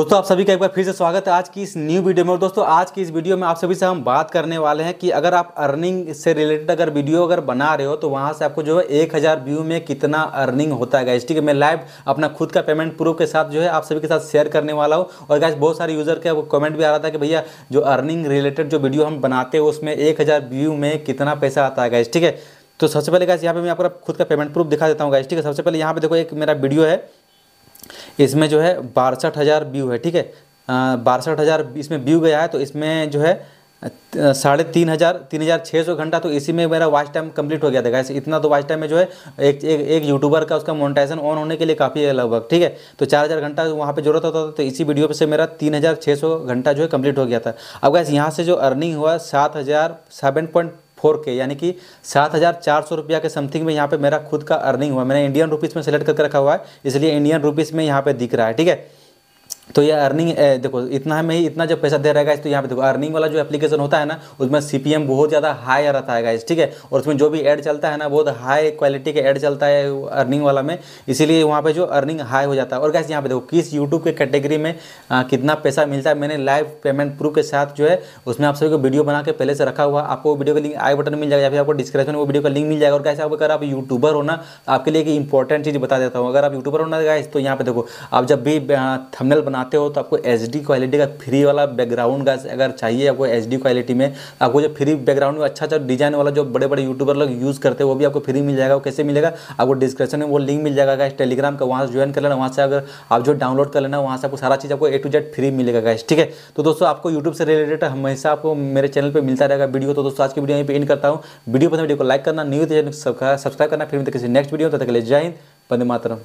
दोस्तों आप सभी का एक बार फिर से स्वागत है आज की इस न्यू वीडियो में और दोस्तों आज की इस वीडियो में आप सभी से हम बात करने वाले हैं कि अगर आप अर्निंग से रिलेटेड अगर वीडियो अगर बना रहे हो तो वहां से आपको जो है एक हज़ार व्यू में कितना अर्निंग होता है गैस ठीक है मैं लाइव अपना खुद का पेमेंट प्रूफ के साथ जो है आप सभी के साथ शेयर करने वाला हूँ और गैस बहुत सारे यूज़र के कमेंट भी आ रहा था कि भैया जो अर्निंग रिलेटेड जो वीडियो हम बनाते हैं उसमें एक व्यू में कितना पैसा आता है गैस ठीक है तो सबसे पहले गैस यहाँ पर मैं आपका खुद का पेमेंट प्रूफ दिखा देता हूँ गैस ठीक है सबसे पहले यहाँ पर देखो एक मेरा वीडियो है इसमें जो है बासठ हज़ार व्यू है ठीक है बासठ हज़ार इसमें व्यू गया है तो इसमें जो है साढ़े तीन हज़ार तीन हज़ार छः सौ घंटा तो इसी में मेरा वॉच टाइम कंप्लीट हो गया था ऐसे इतना तो वॉच टाइम में जो है एक एक, एक यूट्यूबर का उसका मोनेटाइजेशन ऑन होने के लिए काफ़ी है लगभग ठीक है तो चार हज़ार घंटा वहाँ पे जरूरत होता था तो इसी वीडियो से मेरा तीन हज़ार छः सौ घंटा जो है कम्प्लीट हो गया था अब गैस यहाँ से जो अर्निंग हुआ सात हज़ार सेवन पॉइंट फोर के यानी कि सात हज़ार चार सौ रुपया के समथिंग में यहाँ पे मेरा खुद का अर्निंग हुआ मैंने इंडियन रुपीज़ में सेलेक्ट करके रखा हुआ है इसलिए इंडियन रुपीज़ में यहाँ पे दिख रहा है ठीक है तो ये अर्निंग देखो इतना में ही इतना जब पैसा दे रहेगा तो यहाँ पे देखो अर्निंग वाला जो एप्लीकेशन होता है ना उसमें एम बहुत ज़्यादा हाई रहता है गाइज ठीक है और उसमें जो भी ऐड चलता है ना बहुत हाई क्वालिटी के ऐड चलता है अर्निंग वाला में इसीलिए वहाँ पे जो अर्निंग हाई हो जाता है और कैसे यहाँ पे देखो किस यूट्यूब के कैटेगरी में आ, कितना पैसा मिलता है मैंने लाइव पेमेंट प्रूफ के साथ जो है उसमें आप सभी को वीडियो बना के पहले से रखा हुआ आपको वीडियो का लिंक आई बटन मिल जाएगा या फिर आपको डिस्क्रिप्शन में वो वीडियो का लिंक मिल जाएगा और कैसे अगर आप यूट्यूबर होना तो आपके लिए एक इंपॉर्टेंट चीज़ बता देता हूँ अगर आप यूट्यूबर होना गाइज तो यहाँ पे देखो आप जब भी थमनल बनाते हो तो आपको एच क्वालिटी का फ्री वाला बैकग्राउंड का अगर चाहिए आपको एच क्वालिटी में आपको जो फ्री बैकग्राउंड में अच्छा अच्छा डिजाइन वाला जो बड़े बड़े यूट्यूबर लोग यूज़ करते हैं वो भी आपको फ्री मिल जाएगा वो कैसे मिलेगा आपको डिस्क्रिप्शन में वो लिंक मिल जाएगा गाइस टेलीग्राम का वहाँ से ज्वाइन कर लेना वहाँ से अगर आप जो डाउनलोड कर लेना वहाँ से आपको सारा चीज़ आपको ए टू जेड फ्री मिलेगा गाइस ठीक है तो दोस्तों आपको यूट्यूब से रिलेटेड हमेशा आपको मेरे चैनल पर मिलता रहेगा वीडियो तो दोस्तों आज की वीडियो यहीं पर इन करता हूँ वीडियो पसंद वीडियो को लाइक करना न्यूज चैनल सब्सक्राइब करना फिर मिलते किसी नेक्स्ट वीडियो तक ले जाए हिंद मातरम